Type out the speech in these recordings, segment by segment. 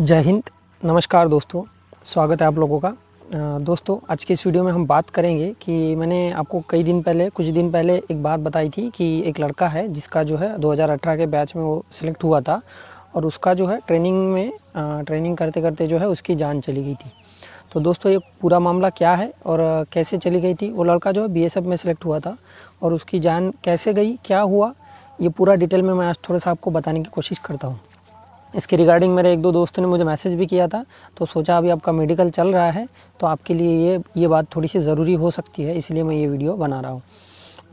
जय हिंद नमस्कार दोस्तों स्वागत है आप लोगों का दोस्तों आज के इस वीडियो में हम बात करेंगे कि मैंने आपको कई दिन पहले कुछ दिन पहले एक बात बताई थी कि एक लड़का है जिसका जो है 2018 के बैच में वो सिलेक्ट हुआ था और उसका जो है ट्रेनिंग में ट्रेनिंग करते करते जो है उसकी जान चली गई थी तो दोस्तों ये पूरा मामला क्या है और कैसे चली गई थी वो लड़का जो है बी में सेलेक्ट हुआ था और उसकी जान कैसे गई क्या हुआ ये पूरा डिटेल में मैं आज थोड़ा सा आपको बताने की कोशिश करता हूँ इसके रिगार्डिंग मेरे एक दो दोस्तों ने मुझे मैसेज भी किया था तो सोचा अभी आपका मेडिकल चल रहा है तो आपके लिए ये ये बात थोड़ी सी ज़रूरी हो सकती है इसलिए मैं ये वीडियो बना रहा हूँ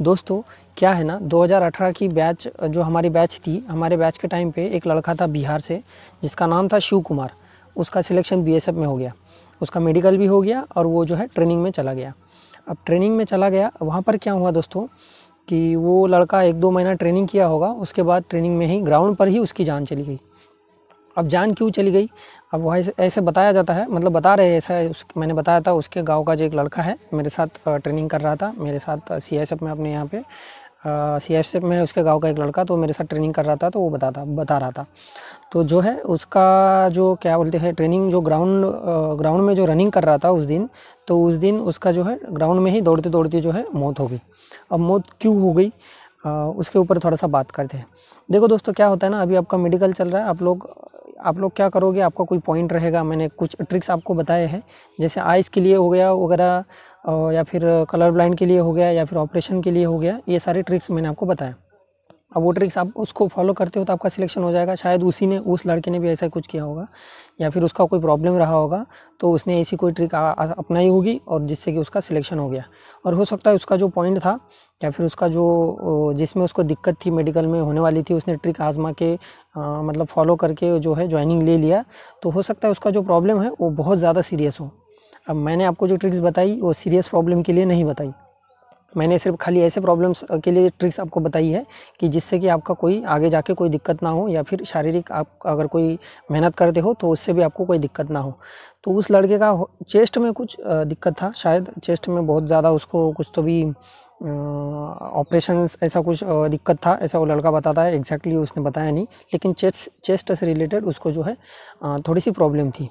दोस्तों क्या है ना 2018 की बैच जो हमारी बैच थी हमारे बैच के टाइम पे एक लड़का था बिहार से जिसका नाम था शिव कुमार उसका सिलेक्शन बी में हो गया उसका मेडिकल भी हो गया और वो जो है ट्रेनिंग में चला गया अब ट्रेनिंग में चला गया वहाँ पर क्या हुआ दोस्तों कि वो लड़का एक दो महीना ट्रेनिंग किया होगा उसके बाद ट्रेनिंग में ही ग्राउंड पर ही उसकी जान चली गई अब जान क्यों चली गई अब वह ऐसे बताया जाता है मतलब बता रहे ऐसा उस मैंने बताया था उसके गांव का जो एक लड़का है मेरे साथ ट्रेनिंग कर रहा था मेरे साथ सी एस एफ में अपने यहाँ पे सी एस एफ में उसके गांव का एक लड़का तो मेरे साथ ट्रेनिंग कर रहा था तो वो बताता बता रहा था तो जो है उसका जो क्या बोलते हैं ट्रेनिंग जो ग्राउंड ग्राउंड में जो रनिंग कर रहा था उस दिन तो उस दिन उसका जो है ग्राउंड में ही दौड़ते दौड़ते जो है मौत हो गई अब मौत क्यों हो गई उसके ऊपर थोड़ा सा बात करते हैं देखो दोस्तों क्या होता है ना अभी आपका मेडिकल चल रहा है आप लोग आप लोग क्या करोगे आपका कोई पॉइंट रहेगा मैंने कुछ ट्रिक्स आपको बताए हैं जैसे आइज़ के लिए हो गया वगैरह या फिर कलर ब्लाइंड के लिए हो गया या फिर ऑपरेशन के लिए हो गया ये सारे ट्रिक्स मैंने आपको बताया अब वो ट्रिक्स आप उसको फॉलो करते हो तो आपका सिलेक्शन हो जाएगा शायद उसी ने उस लड़के ने भी ऐसा कुछ किया होगा या फिर उसका कोई प्रॉब्लम रहा होगा तो उसने ऐसी कोई ट्रिक अपनाई होगी और जिससे कि उसका सिलेक्शन हो गया और हो सकता है उसका जो पॉइंट था या फिर उसका जो जिसमें उसको दिक्कत थी मेडिकल में होने वाली थी उसने ट्रिक आजमा के आ, मतलब फॉलो करके जो है ज्वाइनिंग ले लिया तो हो सकता है उसका जो प्रॉब्लम है वो बहुत ज़्यादा सीरियस हो अब मैंने आपको जो ट्रिक्स बताई वो सीरियस प्रॉब्लम के लिए नहीं बताई मैंने सिर्फ खाली ऐसे प्रॉब्लम्स के लिए ट्रिक्स आपको बताई है कि जिससे कि आपका कोई आगे जाके कोई दिक्कत ना हो या फिर शारीरिक आप अगर कोई मेहनत करते हो तो उससे भी आपको कोई दिक्कत ना हो तो उस लड़के का चेस्ट में कुछ दिक्कत था शायद चेस्ट में बहुत ज़्यादा उसको कुछ तो भी ऑपरेशन ऐसा कुछ दिक्कत था ऐसा वो लड़का बताता है एग्जैक्टली exactly उसने बताया नहीं लेकिन चेस्ट चेस्ट से रिलेटेड उसको जो है थोड़ी सी प्रॉब्लम थी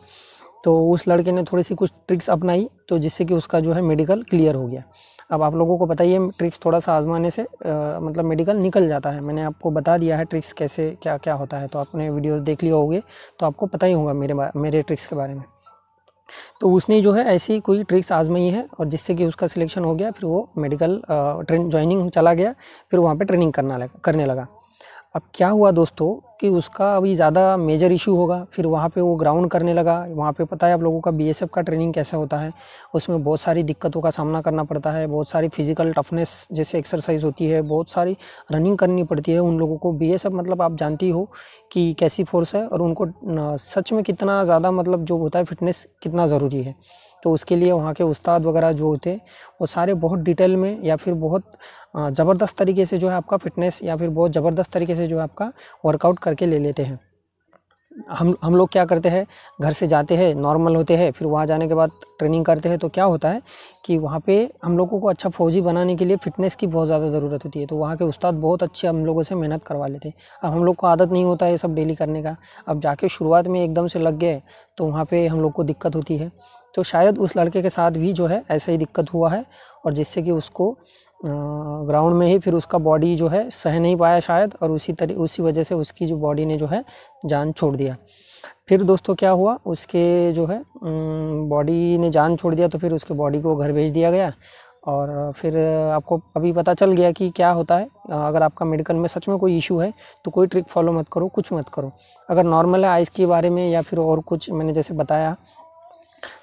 तो उस लड़के ने थोड़ी सी कुछ ट्रिक्स अपनाई तो जिससे कि उसका जो है मेडिकल क्लियर हो गया अब आप लोगों को बताइए ट्रिक्स थोड़ा सा आजमाने से आ, मतलब मेडिकल निकल जाता है मैंने आपको बता दिया है ट्रिक्स कैसे क्या क्या होता है तो आपने वीडियोस देख लिए होंगे तो आपको पता ही होगा मेरे मेरे ट्रिक्स के बारे में तो उसने जो है ऐसी कोई ट्रिक्स आजमाई है और जिससे कि उसका सिलेक्शन हो गया फिर वो मेडिकल ट्रेन ज्वाइनिंग चला गया फिर वहाँ पर ट्रेनिंग करना लगा करने लगा अब क्या हुआ दोस्तों कि उसका अभी ज़्यादा मेजर इशू होगा फिर वहाँ पे वो ग्राउंड करने लगा वहाँ पे पता है आप लोगों का बीएसएफ का ट्रेनिंग कैसा होता है उसमें बहुत सारी दिक्कतों का सामना करना पड़ता है बहुत सारी फिजिकल टफनेस जैसे एक्सरसाइज होती है बहुत सारी रनिंग करनी पड़ती है उन लोगों को बी मतलब आप जानती हो कि कैसी फोर्स है और उनको सच में कितना ज़्यादा मतलब जो होता है फिटनेस कितना ज़रूरी है तो उसके लिए वहाँ के उस्ताद वगैरह जो होते हैं वो सारे बहुत डिटेल में या फिर बहुत ज़बरदस्त तरीके से जो है आपका फिटनेस या फिर बहुत ज़बरदस्त तरीके से जो है आपका वर्कआउट कर करके ले लेते हैं हम हम लोग क्या करते हैं घर से जाते हैं नॉर्मल होते हैं फिर वहाँ जाने के बाद ट्रेनिंग करते हैं तो क्या होता है कि वहाँ पे हम लोगों को अच्छा फौजी बनाने के लिए फ़िटनेस की बहुत ज़्यादा ज़रूरत होती है तो वहाँ के उस्ताद बहुत अच्छे हम लोगों से मेहनत करवा लेते हैं अब हम लोग को आदत नहीं होता है ये सब डेली करने का अब जाके शुरुआत में एकदम से लग गए तो वहाँ पर हम लोग को दिक्कत होती है तो शायद उस लड़के के साथ भी जो है ऐसा ही दिक्कत हुआ है और जिससे कि उसको ग्राउंड में ही फिर उसका बॉडी जो है सह नहीं पाया शायद और उसी तरह उसी वजह से उसकी जो बॉडी ने जो है जान छोड़ दिया फिर दोस्तों क्या हुआ उसके जो है बॉडी ने जान छोड़ दिया तो फिर उसके बॉडी को घर भेज दिया गया और फिर आपको अभी पता चल गया कि क्या होता है अगर आपका मेडिकल में सच में कोई इशू है तो कोई ट्रिक फॉलो मत करो कुछ मत करो अगर नॉर्मल है आइस के बारे में या फिर और कुछ मैंने जैसे बताया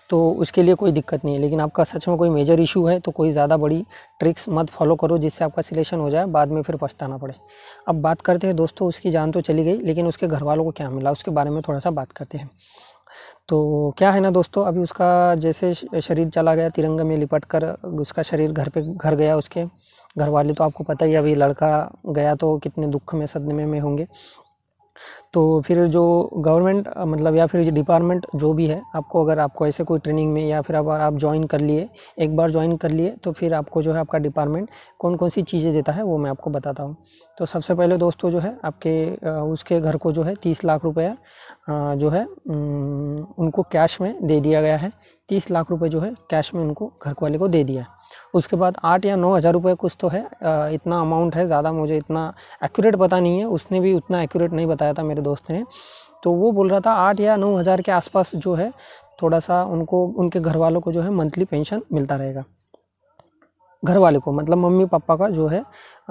तो उसके लिए कोई दिक्कत नहीं है लेकिन आपका सच में कोई मेजर इशू है तो कोई ज़्यादा बड़ी ट्रिक्स मत फॉलो करो जिससे आपका सिलेक्शन हो जाए बाद में फिर पछताना पड़े अब बात करते हैं दोस्तों उसकी जान तो चली गई लेकिन उसके घर वालों को क्या मिला उसके बारे में थोड़ा सा बात करते हैं तो क्या है ना दोस्तों अभी उसका जैसे शरीर चला गया तिरंगे में लिपट कर उसका शरीर घर पे घर गया उसके घर वाले तो आपको पता ही अभी लड़का गया तो कितने दुख में सदमे में होंगे तो फिर जो गवर्नमेंट मतलब या फिर जो डिपार्टमेंट जो भी है आपको अगर आपको ऐसे कोई ट्रेनिंग में या फिर अब आप ज्वाइन कर लिए एक बार ज्वाइन कर लिए तो फिर आपको जो है आपका डिपार्टमेंट कौन कौन सी चीज़ें देता है वो मैं आपको बताता हूँ तो सबसे पहले दोस्तों जो है आपके उसके घर को जो है तीस लाख रुपया जो है उनको कैश में दे दिया गया है तीस लाख रुपये जो है कैश में उनको घर वाले को दे दिया उसके बाद आठ या नौ हज़ार रुपये कुछ तो है इतना अमाउंट है ज़्यादा मुझे इतना एक्यूरेट पता नहीं है उसने भी उतना एक्यूरेट नहीं बताया था मेरे मेरे दोस्त ने तो वो बोल रहा था आठ या नौ हज़ार के आसपास जो है थोड़ा सा उनको उनके घर वालों को जो है मंथली पेंशन मिलता रहेगा घर वाले को मतलब मम्मी पापा का जो है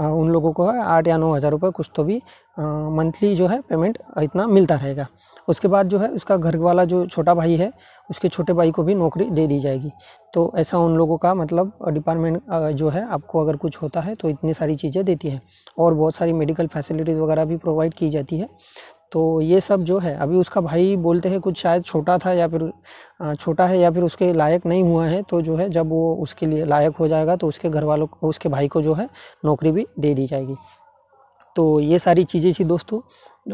उन लोगों को आठ या नौ हज़ार रुपये कुछ तो भी मंथली जो है पेमेंट इतना मिलता रहेगा उसके बाद जो है उसका घर वाला जो छोटा भाई है उसके छोटे भाई को भी नौकरी दे दी जाएगी तो ऐसा उन लोगों का मतलब डिपार्टमेंट जो है आपको अगर कुछ होता है तो इतनी सारी चीज़ें देती है और बहुत सारी मेडिकल फैसिलिटीज़ वगैरह भी प्रोवाइड की जाती है तो ये सब जो है अभी उसका भाई बोलते हैं कुछ शायद छोटा था या फिर छोटा है या फिर उसके लायक नहीं हुआ है तो जो है जब वो उसके लिए लायक हो जाएगा तो उसके घर वालों को उसके भाई को जो है नौकरी भी दे दी जाएगी तो ये सारी चीज़ें थी दोस्तों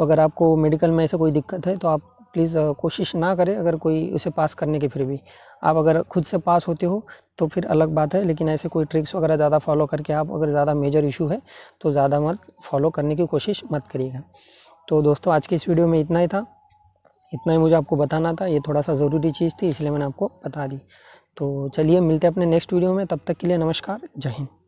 अगर आपको मेडिकल में ऐसा कोई दिक्कत है तो आप प्लीज़ कोशिश ना करें अगर कोई उसे पास करने की फिर भी आप अगर खुद से पास होते हो तो फिर अलग बात है लेकिन ऐसे कोई ट्रिक्स वगैरह ज़्यादा फॉलो करके आप अगर ज़्यादा मेजर इशू है तो ज़्यादा मत फॉलो करने की कोशिश मत करिएगा तो दोस्तों आज की इस वीडियो में इतना ही था इतना ही मुझे आपको बताना था ये थोड़ा सा ज़रूरी चीज़ थी इसलिए मैंने आपको बता दी तो चलिए मिलते हैं अपने नेक्स्ट वीडियो में तब तक के लिए नमस्कार जय हिंद